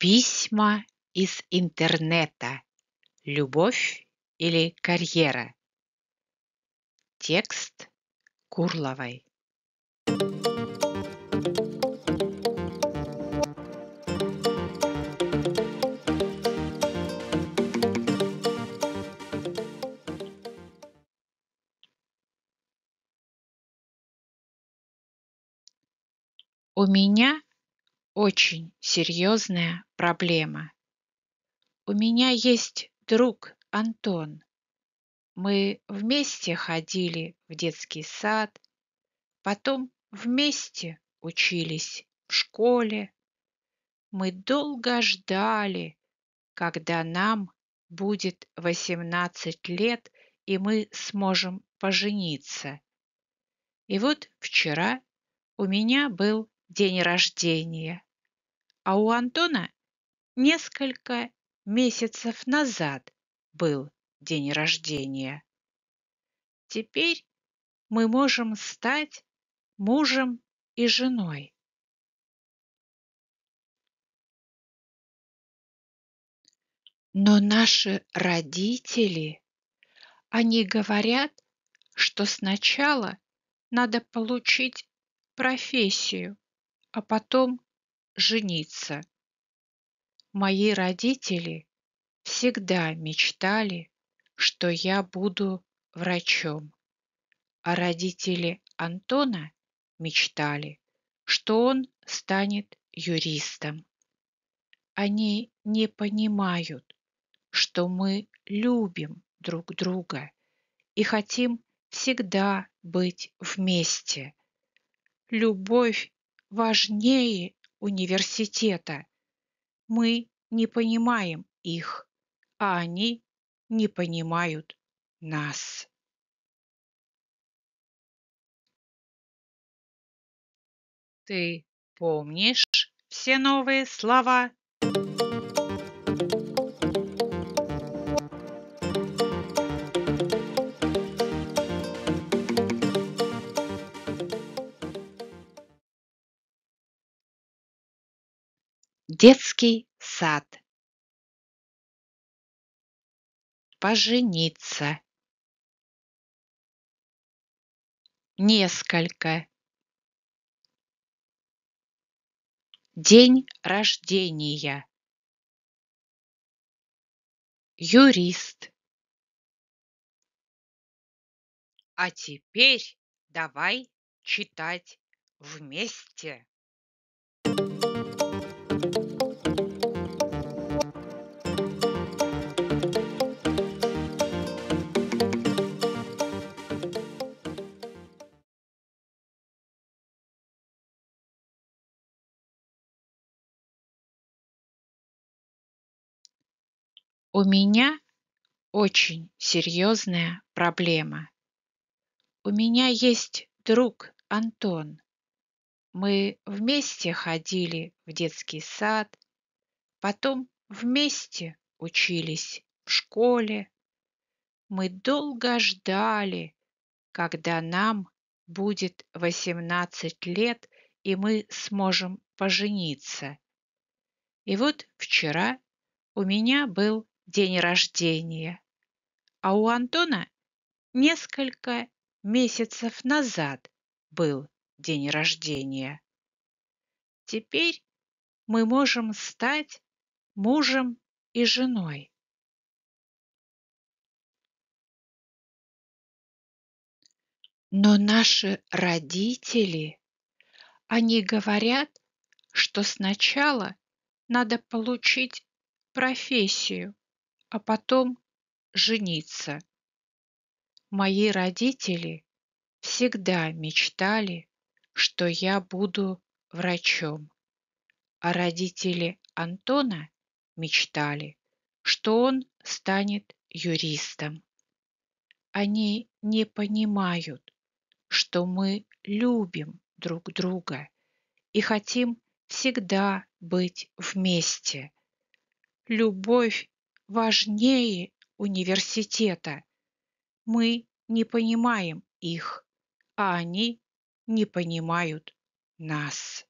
Письма из интернета. Любовь или карьера. Текст Курловой. У меня очень серьезная проблема. У меня есть друг Антон. Мы вместе ходили в детский сад, потом вместе учились в школе. Мы долго ждали, когда нам будет 18 лет, и мы сможем пожениться. И вот вчера у меня был день рождения, а у Антона несколько месяцев назад был день рождения. Теперь мы можем стать мужем и женой. Но наши родители, они говорят, что сначала надо получить профессию, а потом жениться. Мои родители всегда мечтали, что я буду врачом, а родители Антона мечтали, что он станет юристом. Они не понимают, что мы любим друг друга и хотим всегда быть вместе. Любовь важнее университета. Мы не понимаем их, а они не понимают нас. Ты помнишь все новые слова Детский сад. Пожениться. Несколько. День рождения. Юрист. А теперь давай читать вместе. Thank you. У меня очень серьезная проблема. У меня есть друг Антон. Мы вместе ходили в детский сад, потом вместе учились в школе. Мы долго ждали, когда нам будет 18 лет, и мы сможем пожениться. И вот вчера у меня был день рождения. А у Антона несколько месяцев назад был день рождения. Теперь мы можем стать мужем и женой. Но наши родители, они говорят, что сначала надо получить профессию, а потом жениться. Мои родители всегда мечтали, что я буду врачом, а родители Антона мечтали, что он станет юристом. Они не понимают, что мы любим друг друга и хотим всегда быть вместе. Любовь важнее университета. Мы не понимаем их, а они не понимают нас.